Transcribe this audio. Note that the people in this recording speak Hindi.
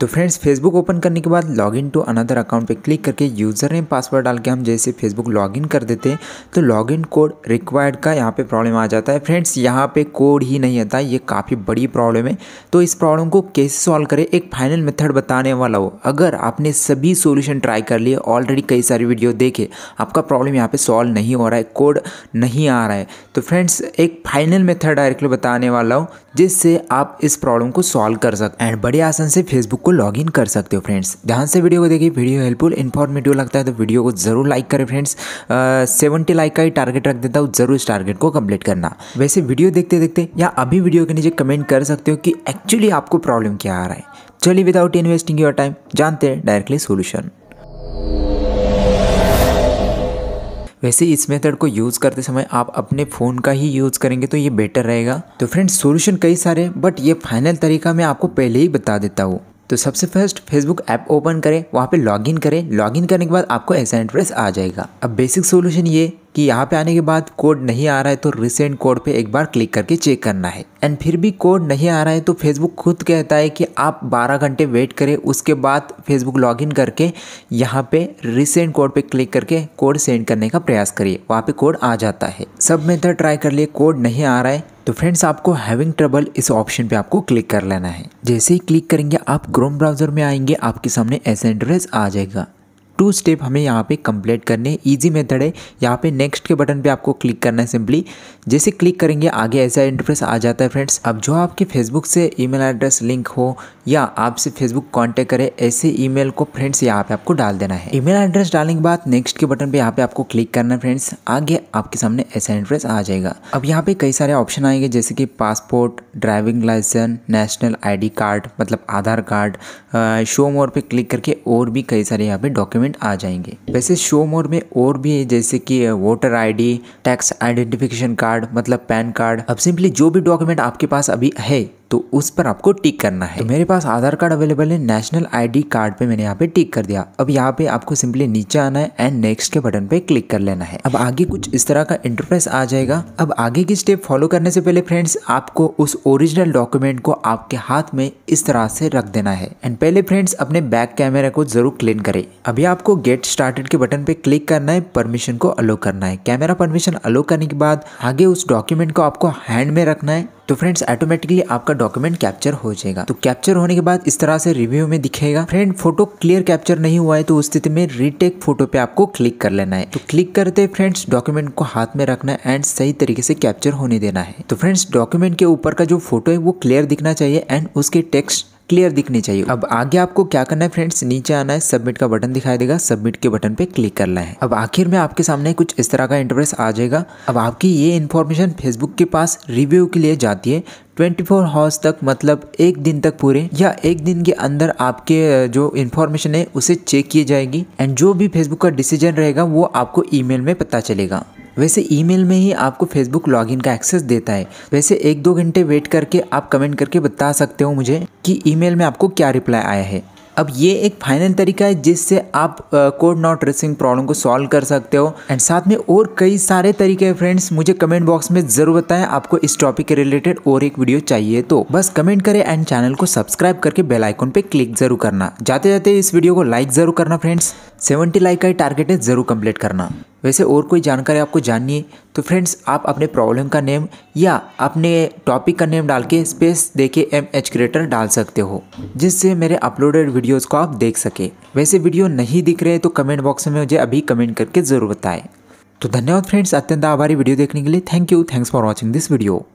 तो फ्रेंड्स फेसबुक ओपन करने के बाद log in to another account पे क्लिक करके यूज़र ने पासवर्ड डाल के हम जैसे फेसबुक लॉग इन कर देते हैं तो लॉग इन कोड रिक्वायर्ड का यहाँ पे प्रॉब्लम आ जाता है फ्रेंड्स यहाँ पे कोड ही नहीं आता ये काफ़ी बड़ी प्रॉब्लम है तो इस प्रॉब्लम को कैसे सॉल्व करें एक फाइनल मेथड बताने वाला हो अगर आपने सभी सोल्यूशन ट्राई कर लिए ऑलरेडी कई सारी वीडियो देखे आपका प्रॉब्लम यहाँ पर सॉल्व नहीं हो रहा है कोड नहीं आ रहा है तो फ्रेंड्स एक फाइनल मेथड डायरेक्टली बताने वाला हूँ जिससे आप इस प्रॉब्लम को सॉल्व कर सकते हैं एंड बड़े आसन से फेसबुक को लॉगिन कर सकते हो फ्रेंड्स ध्यान से वीडियो को देखिए वीडियो हेल्पफुल इन्फॉर्मेटिव लगता है तो वीडियो को जरूर लाइक करें फ्रेंड्स सेवेंटी लाइक का ही टारगेट रख देता हूँ जरूर इस टारगेट को कंप्लीट करना वैसे वीडियो देखते देखते या अभी वीडियो के नीचे कमेंट कर सकते हो कि एक्चुअली आपको प्रॉब्लम क्या आ रहा है चलिए विदाउट इन्वेस्टिंग योर टाइम जानते हैं डायरेक्टली सोल्यूशन वैसे इस मेथड को यूज़ करते समय आप अपने फ़ोन का ही यूज़ करेंगे तो ये बेटर रहेगा तो फ्रेंड्स सॉल्यूशन कई सारे बट ये फाइनल तरीका मैं आपको पहले ही बता देता हूँ तो सबसे फर्स्ट फेसबुक ऐप ओपन करें वहाँ पे लॉगिन करें लॉगिन करने के बाद आपको ऐसा एड्रेस आ जाएगा अब बेसिक सोल्यूशन ये कि यहाँ पे आने के बाद कोड नहीं आ रहा है तो रिसेंट कोड पे एक बार क्लिक करके चेक करना है एंड फिर भी कोड नहीं आ रहा है तो फेसबुक खुद कहता है कि आप 12 घंटे वेट करें उसके बाद फेसबुक लॉगिन करके यहाँ पे रिसेंट कोड पे क्लिक करके कोड सेंड करने का प्रयास करिए वहाँ पे कोड आ जाता है सब मेथड ट्राई कर लिए कोड नहीं आ रहा है तो फ्रेंड्स आपको हैविंग ट्रबल इस ऑप्शन पे आपको क्लिक कर लेना है जैसे ही क्लिक करेंगे आप क्रोम ब्राउज़र में आएंगे आपके सामने ऐसा एड्रेस आ जाएगा टू स्टेप हमें यहाँ पे कंप्लीट करने इजी मेथड है यहाँ पे नेक्स्ट के बटन पे आपको क्लिक करना है सिंपली जैसे क्लिक करेंगे आगे ऐसा इंटरफेस आ जाता है फ्रेंड्स अब जो आपके फेसबुक से ईमेल एड्रेस लिंक हो या आपसे फेसबुक कॉन्टैक्ट करे ऐसे ईमेल को फ्रेंड्स यहाँ पे आपको डाल देना है ईमेल एड्रेस डालने के बाद नेक्स्ट के बटन पे यहाँ पे आपको क्लिक करना है फ्रेंड्स आगे आपके सामने ऐसा इंटरेस्ट आ जाएगा अब यहाँ पे कई सारे ऑप्शन आएंगे जैसे कि passport driving licence national I card मतलब आधार कार्ड शो मोर पर क्लिक करके और भी कई सारे यहाँ पे डॉक्यूमेंट डॉक्यूमेंट आ जाएंगे वैसे शो मोड में और भी जैसे कि voter ID tax identification card मतलब पैन कार्ड अब सिंपली जो भी डॉक्यूमेंट आपके पास अभी है तो उस पर आपको टिक करना है तो मेरे पास आधार कार्ड अवेलेबल है नेशनल आईडी कार्ड पे मैंने यहाँ पे टिक कर दिया अब यहाँ पे आपको सिंपली नीचे आना है एंड नेक्स्ट के बटन पे क्लिक कर लेना है अब आगे कुछ इस तरह का इंटरफेस आ जाएगा अब आगे की स्टेप फॉलो करने से पहले फ्रेंड्स आपको उस ओरिजिनल डॉक्यूमेंट को आपके हाथ में इस तरह से रख देना है एंड पहले फ्रेंड्स अपने बैक कैमरा को जरूर क्लीन करे अभी आपको गेट स्टार्टेड के बटन पे क्लिक करना है परमिशन को अलो करना है कैमरा परमिशन अलो करने के बाद आगे उस डॉक्यूमेंट को आपको हैंड में रखना है तो फ्रेंड्स ऑटोमेटिकली आपका डॉक्यूमेंट कैप्चर हो जाएगा तो कैप्चर होने के बाद इस तरह से रिव्यू में दिखेगा फ्रेंड फोटो क्लियर कैप्चर नहीं हुआ है तो उस स्थिति में रीटेक फोटो पे आपको क्लिक कर लेना है तो क्लिक करते फ्रेंड्स डॉक्यूमेंट को हाथ में रखना है एंड सही तरीके से कैप्चर होने देना है तो फ्रेंड्स डॉक्यूमेंट के ऊपर का जो फोटो है वो क्लियर दिखना चाहिए एंड उसके टेक्स्ट क्लियर दिखनी चाहिए अब आगे आपको क्या करना है फ्रेंड्स नीचे आना है सबमिट का बटन दिखाई देगा सबमिट के बटन पे क्लिक करना है अब आखिर में आपके सामने कुछ इस तरह का इंटरफेस आ जाएगा अब आपकी ये इन्फॉर्मेशन फेसबुक के पास रिव्यू के लिए जाती है 24 फोर हावर्स तक मतलब एक दिन तक पूरे या एक दिन के अंदर आपके जो इन्फॉर्मेशन है उसे चेक की जाएगी एंड जो भी फेसबुक का डिसीजन रहेगा वो आपको ईमेल में पता चलेगा वैसे ईमेल में ही आपको फेसबुक लॉगिन का एक्सेस देता है वैसे एक दो घंटे वेट करके आप कमेंट करके बता सकते हो मुझे कि ईमेल में आपको क्या रिप्लाई आया है अब ये एक फाइनल तरीका है जिससे आप कोड नॉट रेसिंग प्रॉब्लम को सॉल्व कर सकते हो एंड साथ में और कई सारे तरीके हैं फ्रेंड्स मुझे कमेंट बॉक्स में ज़रूर बताएं आपको इस टॉपिक के रिलेटेड और एक वीडियो चाहिए तो बस कमेंट करें एंड चैनल को सब्सक्राइब करके बेल आइकन पे क्लिक जरूर करना जाते जाते इस वीडियो को लाइक जरूर करना फ्रेंड्स सेवेंटी लाइक का ही टारगेट है ज़रूर कंप्लीट करना वैसे और कोई जानकारी आपको जाननी है तो फ्रेंड्स आप अपने प्रॉब्लम का नेम या अपने टॉपिक का नेम डाल के स्पेस दे के एम एच क्रिएटर डाल सकते हो जिससे मेरे अपलोडेड वीडियोस को आप देख सके वैसे वीडियो नहीं दिख रहे तो कमेंट बॉक्स में मुझे अभी कमेंट करके ज़रूर बताएं तो धन्यवाद फ्रेंड्स अत्यंत आभारी वीडियो देखने के लिए thank you thanks for watching this video